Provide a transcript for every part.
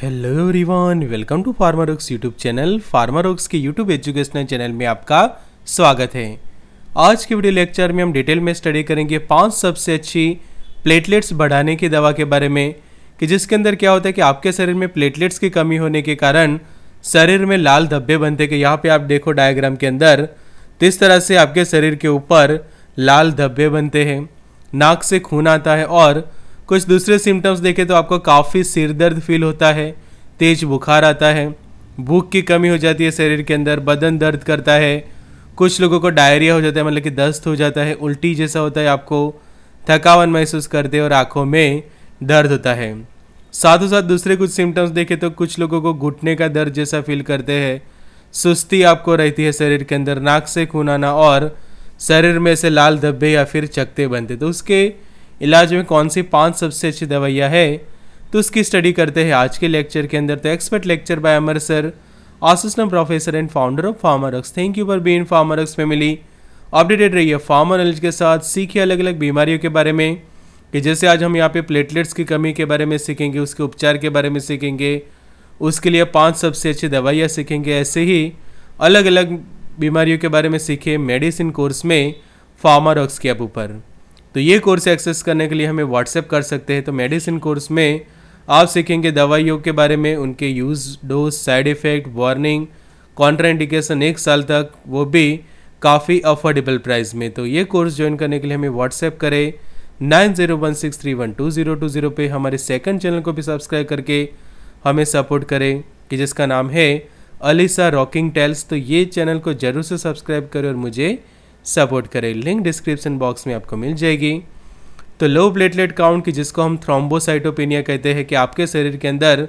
hello everyone welcome to Pharmarocks YouTube channel Pharmarocks के YouTube educational channel में आपका स्वागत है आज के वीडियो लेक्चर में हम डिटेल में स्टडी करेंगे पांच सबसे अच्छी प्लेटलेट्स बढ़ाने की दवा के बारे में कि जिसके अंदर क्या होता है कि आपके शरीर में प्लेटलेट्स की कमी होने के कारण शरीर में लाल धब्बे बनते कि यहाँ पर आप देखो डायग्राम के अंदर तो इस तरह से आपके शरीर के ऊपर लाल धब्बे बनते हैं नाक से खून आता है और कुछ दूसरे सिम्टम्स देखें तो आपको काफ़ी सिर दर्द फील होता है तेज बुखार आता है भूख की कमी हो जाती है शरीर के अंदर बदन दर्द करता है कुछ लोगों को डायरिया हो जाता है मतलब कि दस्त हो जाता है उल्टी जैसा होता है आपको थकावन महसूस करते हैं और आँखों में दर्द होता है साथ ही साथ दूसरे कुछ सिम्टम्स देखें तो कुछ लोगों को घुटने का दर्द जैसा फील करते हैं सुस्ती आपको रहती है शरीर के अंदर नाक से खून आना और शरीर में से लाल धब्बे या फिर चकते बनते तो उसके इलाज में कौन सी पांच सबसे अच्छी दवाइयाँ है तो उसकी स्टडी करते हैं आज के लेक्चर के अंदर तो expert lecture by Amar sir assistant professor and founder of Pharmarocks thank you for be in Pharmarocks family updated रहिए फार्मर नॉलेज के साथ सीखिए अलग अलग बीमारियों के बारे में कि जैसे आज हम यहाँ पे प्लेटलेट्स की कमी के बारे में सीखेंगे उसके उपचार के बारे में सीखेंगे उसके लिए पांच सबसे अच्छी दवाइयाँ सीखेंगे ऐसे ही अलग अलग बीमारियों के बारे में सीखे मेडिसिन कोर्स में फार्मा रॉक्स के ऊपर तो ये कोर्स एक्सेस करने के लिए हमें व्हाट्सएप कर सकते हैं तो मेडिसिन कोर्स में आप सीखेंगे दवाइयों के बारे में उनके use dose side effect warning contraindication एक साल तक वो भी काफ़ी अफोर्डेबल प्राइस में तो ये कोर्स ज्वाइन करने के लिए हमें व्हाट्सएप करें nine zero one six three one two zero two zero पर हमारे सेकंड चैनल को भी सब्सक्राइब करके हमें सपोर्ट करें कि जिसका नाम है अलीसा रॉकिंग टेल्स तो ये चैनल को ज़रूर से सब्सक्राइब करें और मुझे सपोर्ट करें लिंक डिस्क्रिप्शन बॉक्स में आपको मिल जाएगी तो लो प्लेटलेट काउंट की जिसको हम थ्रोम्बोसाइटोपेनिया कहते हैं कि आपके शरीर के अंदर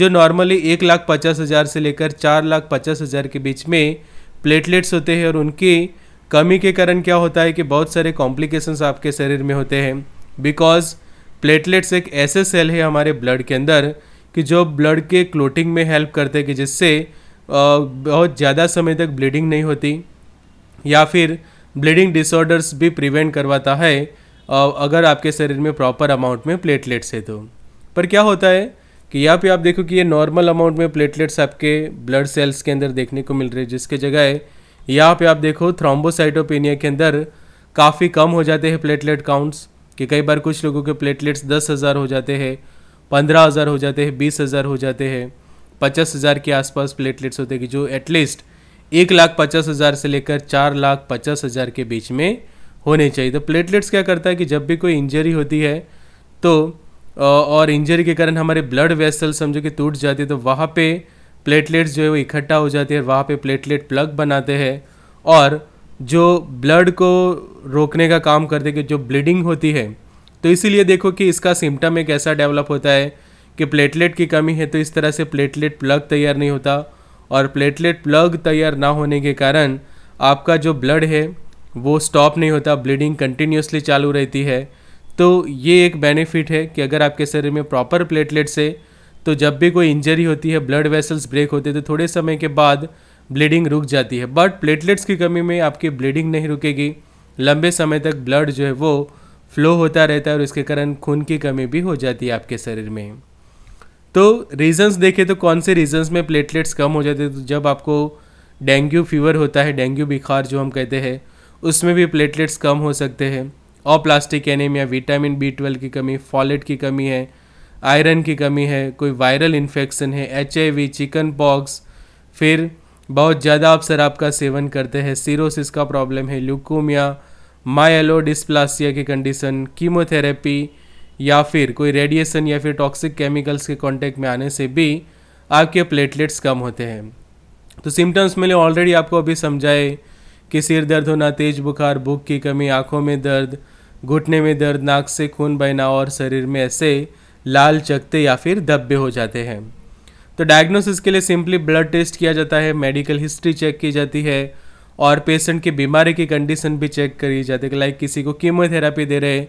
जो नॉर्मली एक लाख पचास हज़ार से लेकर चार लाख पचास हज़ार के बीच में प्लेटलेट्स होते हैं और उनकी कमी के कारण क्या होता है कि बहुत सारे कॉम्प्लिकेशंस आपके शरीर में होते हैं बिकॉज प्लेटलेट्स एक ऐसे सेल है हमारे ब्लड के अंदर कि जो ब्लड के क्लोटिंग में हेल्प करते हैं कि जिससे बहुत ज़्यादा समय तक ब्लीडिंग नहीं होती या फिर ब्लीडिंग डिसऑर्डर्स भी प्रिवेंट करवाता है अगर आपके शरीर में प्रॉपर अमाउंट में प्लेटलेट्स है तो पर क्या होता है कि यहाँ पे आप देखो कि ये नॉर्मल अमाउंट में प्लेटलेट्स आपके ब्लड सेल्स के अंदर देखने को मिल रहे हैं जिसके जगह यहाँ पे आप देखो थ्रोम्बोसाइटोपेनिया के अंदर काफ़ी कम हो जाते हैं प्लेटलेट काउंट्स कि कई बार कुछ लोगों के प्लेटलेट्स दस हज़ार हो जाते हैं पंद्रह हज़ार हो जाते हैं बीस हज़ार हो जाते हैं पचास हज़ार के आसपास प्लेटलेट्स होते हैं कि जो एटलीस्ट एक लाख पचास हज़ार से लेकर चार लाख पचास हज़ार के बीच में होने चाहिए तो प्लेटलेट्स क्या करता है कि जब भी कोई इंजरी होती है तो और इंजरी के कारण हमारे ब्लड वेसल समझो कि टूट जाती है तो वहाँ पे प्लेटलेट्स जो है वो इकट्ठा हो जाती है वहाँ पे प्लेटलेट प्लग बनाते हैं और जो ब्लड को रोकने का काम करते कि जो ब्लीडिंग होती है तो इसीलिए देखो कि इसका सिम्टम एक ऐसा डेवलप होता है कि प्लेटलेट की कमी है तो इस तरह से प्लेटलेट प्लग तैयार नहीं होता और प्लेटलेट प्लग तैयार ना होने के कारण आपका जो ब्लड है वो स्टॉप नहीं होता ब्लीडिंग कंटिन्यूसली चालू रहती है तो ये एक बेनिफिट है कि अगर आपके शरीर में प्रॉपर प्लेटलेट्स है तो जब भी कोई इंजरी होती है ब्लड वेसल्स ब्रेक होते तो थोड़े समय के बाद ब्लीडिंग रुक जाती है बट प्लेटलेट्स की कमी में आपकी ब्लीडिंग नहीं रुकेगी लंबे समय तक ब्लड जो है वो फ्लो होता रहता है और इसके कारण खून की कमी भी हो जाती है आपके शरीर में तो रीजंस देखें तो कौन से रीजंस में प्लेटलेट्स कम हो जाते हैं तो जब आपको डेंगू फीवर होता है डेंगू बुखार जो हम कहते हैं उसमें भी प्लेटलेट्स कम हो सकते हैं और plastic anaemia vitamin B twelve की कमी फॉलेट की कमी है आयरन की कमी है कोई वायरल इन्फेक्शन है H I V chicken pox फिर बहुत ज़्यादा आप शराब का सेवन करते हैं सीरोसिस का प्रॉब्लम है ल्यूकोमिया माइलो डिस्प्लासिया की कंडीशन कीमोथेरेपी या फिर कोई रेडिएशन या फिर टॉक्सिक केमिकल्स के कांटेक्ट में आने से भी आपके प्लेटलेट्स कम होते हैं तो सिम्टम्स मैंने ऑलरेडी आपको अभी समझाए कि सिर दर्द होना तेज बुखार भूख की कमी आंखों में दर्द घुटने में दर्द नाक से खून बहना और शरीर में ऐसे लाल चकते या फिर धब्बे हो जाते हैं तो डायग्नोसिस के लिए सिंपली ब्लड टेस्ट किया जाता है मेडिकल हिस्ट्री चेक की जाती है और पेशेंट की बीमारी की कंडीशन भी चेक करी जाती है लाइक किसी को कीमोथेरापी दे रहे हैं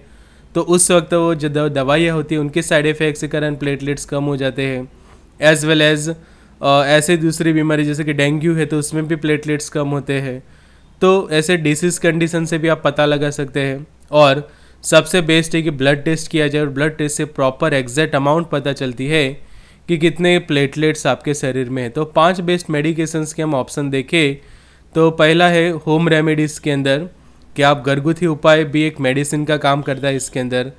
तो उस वक्त वो जो दवाइयाँ होती हैं उनके साइड इफ़ेक्ट्स के कारण प्लेटलेट्स कम हो जाते हैं एज वेल एज़ ऐसे दूसरी बीमारी जैसे कि डेंगू है तो उसमें भी प्लेटलेट्स कम होते हैं तो ऐसे डिसीज कंडीशन से भी आप पता लगा सकते हैं और सबसे बेस्ट है कि ब्लड टेस्ट किया जाए और ब्लड टेस्ट से प्रॉपर एग्जैक्ट अमाउंट पता चलती है कि कितने प्लेटलेट्स आपके शरीर में है तो पांच बेस्ट मेडिकेशंस के हम ऑप्शन देखें तो पहला है होम रेमेडीज़ के अंदर कि आप घरगुती उपाय भी एक मेडिसिन का काम करता है इसके अंदर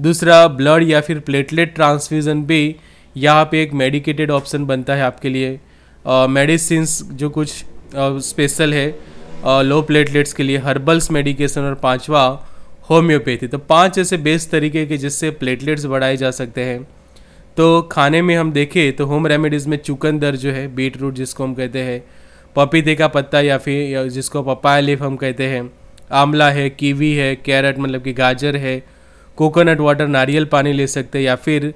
दूसरा ब्लड या फिर प्लेटलेट ट्रांसफ्यूज़न भी यहाँ पे एक मेडिकेटेड ऑप्शन बनता है आपके लिए मेडिसिन जो कुछ स्पेशल है लो प्लेटलेट्स के लिए हर्बल्स मेडिकेशन और पांचवा होम्योपैथी तो पांच ऐसे बेस्ट तरीके के जिससे प्लेटलेट्स बढ़ाए जा सकते हैं तो खाने में हम देखें तो होम रेमेडीज़ में चुकंदर जो है बीट रूट जिसको हम कहते हैं पपीते का पत्ता या फिर जिसको पपाया लीफ हम कहते हैं आंवला है कीवी है कैरेट मतलब कि गाजर है कोकोनट वाटर नारियल पानी ले सकते हैं या फिर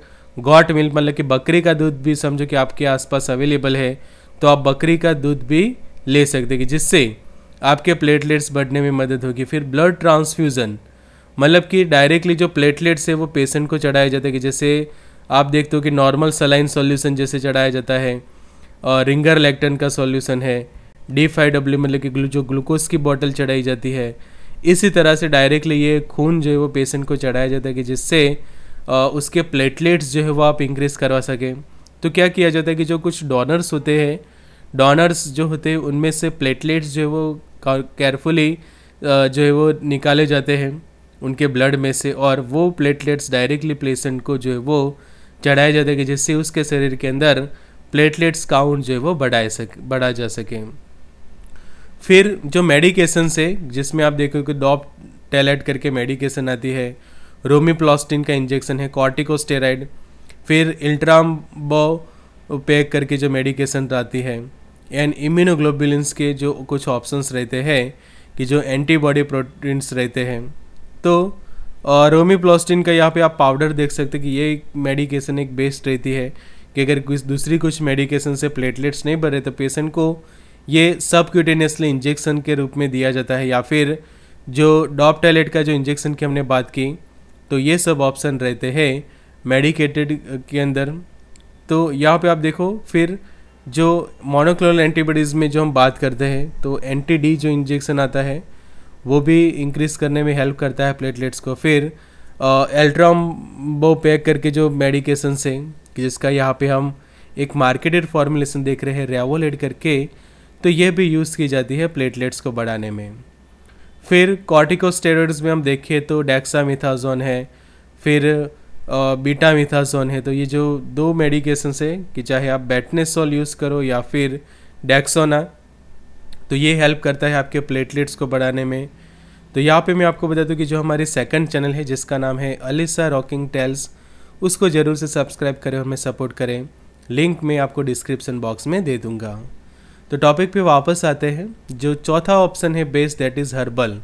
गॉट मिल्क मतलब कि बकरी का दूध भी समझो कि आपके आसपास अवेलेबल है तो आप बकरी का दूध भी ले सकते हैं जिससे आपके प्लेटलेट्स बढ़ने में मदद होगी फिर ब्लड ट्रांसफ्यूज़न मतलब कि डायरेक्टली जो प्लेटलेट्स है वो पेशेंट को चढ़ाया जाता है कि जैसे आप देखते हो कि नॉर्मल सलाइन सॉल्यूशन जैसे चढ़ाया जाता है और रिंगर लेक्टन का सॉल्यूशन है डी फाइव डब्ल्यू मतलब कि जो ग्लूकोज की बॉटल चढ़ाई जाती है इसी तरह से डायरेक्टली ये खून जो है वो पेशेंट को चढ़ाया जाता है कि जिससे उसके प्लेटलेट्स जो है वो आप इंक्रीज़ करवा सकें तो क्या किया जाता है कि जो कुछ डोनर्स होते हैं डोनर्स जो होते हैं उनमें से प्लेटलेट्स जो है वो केयरफुली जो है वो निकाले जाते हैं उनके ब्लड में से और वो प्लेटलेट्स डायरेक्टली पेशेंट को जो है वो चढ़ाया जाता है कि जिससे उसके शरीर के अंदर प्लेटलेट्स काउंट जो है वो बढ़ाए सके बढ़ा जा सके फिर जो मेडिकेशन से जिसमें आप देखोगे डॉप टेलेट करके मेडिकेशन आती है रोमीप्लास्टिन का इंजेक्शन है कॉर्टिकोस्टेराइड फिर अल्ट्राम्बो पैक करके जो मेडिकेशन आती है एंड इम्यूनोग्लोबुलिन्स के जो कुछ ऑप्शंस रहते हैं कि जो एंटीबॉडी प्रोटीन्स रहते हैं तो रोमीप्लास्टिन का यहाँ पे आप पाउडर देख सकते कि ये मेडिकेशन एक बेस्ट रहती है कि अगर कुछ दूसरी कुछ मेडिकेशन से प्लेटलेट्स नहीं भरे तो पेशेंट को ये सब क्यूटेनियसली इंजेक्शन के रूप में दिया जाता है या फिर जो डॉप टैलेट का जो इंजेक्शन की हमने बात की तो ये सब ऑप्शन रहते हैं मेडिकेटेड के अंदर तो यहाँ पे आप देखो फिर जो मोनोक्लोनल एंटीबॉडीज़ में जो हम बात करते हैं तो एंटीडी डी जो इंजेक्शन आता है वो भी इंक्रीज़ करने में हेल्प करता है प्लेटलेट्स को फिर एल्ट्राम्बो पैक करके जो मेडिकेशन से जिसका यहाँ पे हम एक मार्केटेड फॉर्मुलेशन देख रहे हैं रेवोलेट करके तो यह भी यूज़ की जाती है प्लेटलेट्स को बढ़ाने में फिर कॉर्टिकोस्टेरॉइड्स में हम देखें तो डेक्सामिथाजोन है फिर बीटा मिथाजोन है तो ये जो दो मेडिकेशन है कि चाहे आप बैटनेसोल यूज़ करो या फिर डैक्सोना तो ये हेल्प करता है आपके प्लेटलेट्स को बढ़ाने में तो यहाँ पे मैं आपको बता दूँ कि जो हमारी सेकंड चैनल है जिसका नाम है अलिसा रॉकिंग टेल्स उसको ज़रूर से सब्सक्राइब करें और हमें सपोर्ट करें लिंक मैं आपको डिस्क्रिप्सन बॉक्स में दे दूँगा तो टॉपिक पे वापस आते हैं जो चौथा ऑप्शन है बेस दैट इज़ हर्बल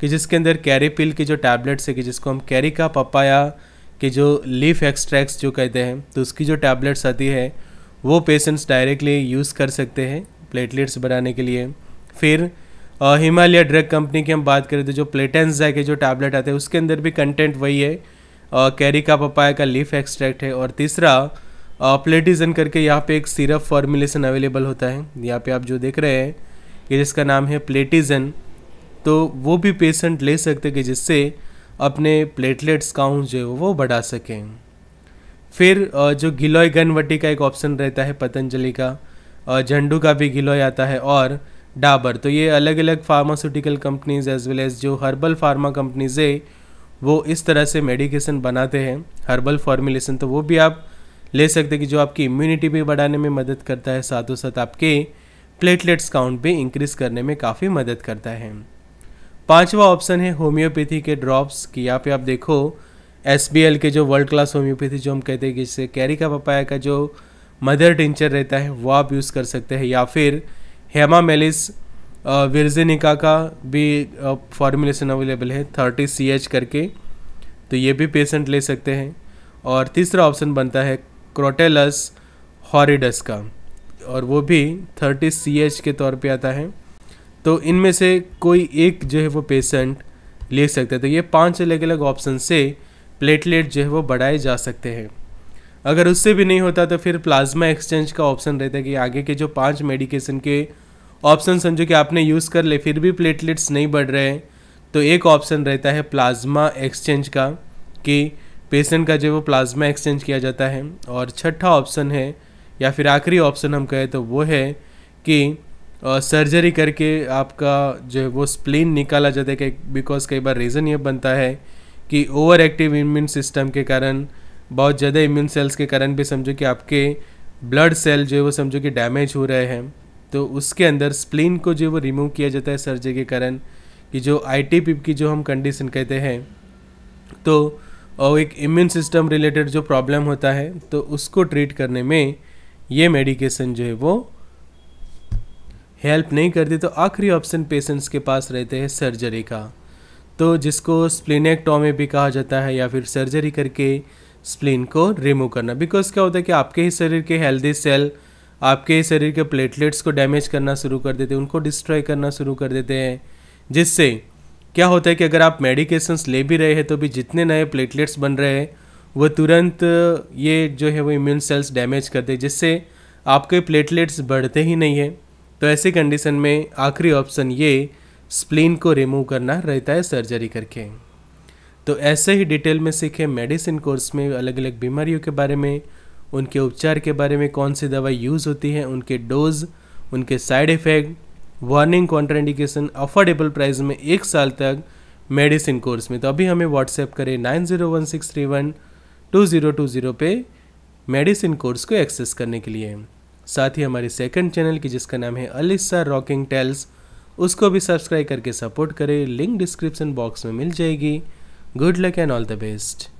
कि जिसके अंदर कैरी पिल की जो टैबलेट्स है कि जिसको हम कैरी का पपाया के जो लीफ एक्सट्रैक्ट्स जो कहते हैं तो उसकी जो टैबलेट्स आती है वो पेशेंट्स डायरेक्टली यूज़ कर सकते हैं प्लेटलेट्स बनाने के लिए फिर हिमालय ड्रग कंपनी की हम बात करें तो जो प्लेटेंजा के जो टैबलेट आते हैं उसके अंदर भी कंटेंट वही है कैरी का पपाया का लीफ एक्सट्रैक्ट है और तीसरा प्लेटिजन करके यहाँ पे एक सिरप फॉर्मुलेशन अवेलेबल होता है यहाँ पे आप जो देख रहे हैं कि जिसका नाम है प्लेटिजन तो वो भी पेशेंट ले सकते कि जिससे अपने प्लेटलेट्स काउंट जो है वो बढ़ा सकें फिर जो गिलोय गनवटी का एक ऑप्शन रहता है पतंजलि का झंडू का भी गिलोय आता है और डाबर तो ये अलग अलग pharmaceutical companies as well as जो हर्बल फार्मा कंपनीज है वो इस तरह से मेडिकेशन बनाते हैं हर्बल फॉर्मुलेशन तो वो भी आप ले सकते हैं कि जो आपकी इम्यूनिटी भी बढ़ाने में मदद करता है साथों साथ आपके प्लेटलेट्स काउंट भी इंक्रीज करने में काफ़ी मदद करता है पांचवा ऑप्शन है होम्योपैथी के ड्रॉप्स कि यहाँ पे आप देखो एस के जो वर्ल्ड क्लास होम्योपैथी जो हम कहते हैं कि जिससे कैरी का पपाया का जो मदर टिंचर रहता है वो आप यूज़ कर सकते हैं या फिर हेमा मेलिस विरजेनिका का भी फॉर्मूलेशन अवेलेबल है थर्टी सी एच करके तो ये भी पेशेंट ले सकते हैं और तीसरा ऑप्शन बनता है क्रोटेलस हॉरिडस का और वो भी थर्टी सी एच के तौर पे आता है तो इनमें से कोई एक जो है वो पेशेंट ले सकते हैं तो ये पांच अलग अलग ऑप्शन से प्लेटलेट जो है वो बढ़ाए जा सकते हैं अगर उससे भी नहीं होता तो फिर प्लाज्मा एक्सचेंज का ऑप्शन रहता है कि आगे के जो पांच मेडिकेशन के ऑप्शन समझो कि आपने यूज़ कर ले फिर भी प्लेटलेट्स नहीं बढ़ रहे तो एक ऑप्शन रहता है प्लाज्मा एक्सचेंज का कि पेशेंट का जो वो प्लाज्मा एक्सचेंज किया जाता है और छठा ऑप्शन है या फिर आखिरी ऑप्शन हम कहें तो वो है कि सर्जरी करके आपका जो है वो स्प्लीन निकाला जाता है बिकॉज कई बार रीज़न ये बनता है कि ओवर एक्टिव इम्यून सिस्टम के कारण बहुत ज़्यादा इम्यून सेल्स के कारण भी समझो कि आपके ब्लड सेल जो है वो समझो कि डैमेज हो रहे हैं तो उसके अंदर स्प्लीन को जो वो रिमूव किया जाता है सर्जरी के कारण कि जो आई की जो हम कंडीशन कहते हैं तो और एक इम्यून सिस्टम रिलेटेड जो प्रॉब्लम होता है तो उसको ट्रीट करने में ये मेडिकेशन जो है वो हेल्प नहीं करती तो आखिरी ऑप्शन पेशेंट्स के पास रहते हैं सर्जरी का तो जिसको स्प्लिनेक्टॉमी भी कहा जाता है या फिर सर्जरी करके स्प्लिन को रिमूव करना बिकॉज क्या होता है कि आपके ही शरीर के हेल्दी सेल आपके ही शरीर के प्लेटलेट्स को डैमेज करना शुरू कर देते हैं उनको डिस्ट्रॉय करना शुरू कर देते हैं जिससे क्या होता है कि अगर आप मेडिकेशंस ले भी रहे हैं तो भी जितने नए प्लेटलेट्स बन रहे हैं वो तुरंत ये जो है वो इम्यून सेल्स डैमेज कर दे जिससे आपके प्लेटलेट्स बढ़ते ही नहीं है तो ऐसी कंडीशन में आखिरी ऑप्शन ये स्प्लीन को रिमूव करना रहता है सर्जरी करके तो ऐसे ही डिटेल में सीखे मेडिसिन कोर्स में अलग अलग बीमारियों के बारे में उनके उपचार के बारे में कौन सी दवाई यूज़ होती है उनके डोज उनके side effect warning contraindication affordable price में एक साल तक मेडिसिन कोर्स में तो अभी हमें व्हाट्सएप करें nine zero one six three one two zero two zero पे मेडिसिन कोर्स को एक्सेस करने के लिए साथ ही हमारे सेकंड चैनल की जिसका नाम है अलिस्सा रॉकिंग टेल्स उसको भी सब्सक्राइब करके सपोर्ट करें लिंक डिस्क्रिप्शन बॉक्स में मिल जाएगी good luck and all the best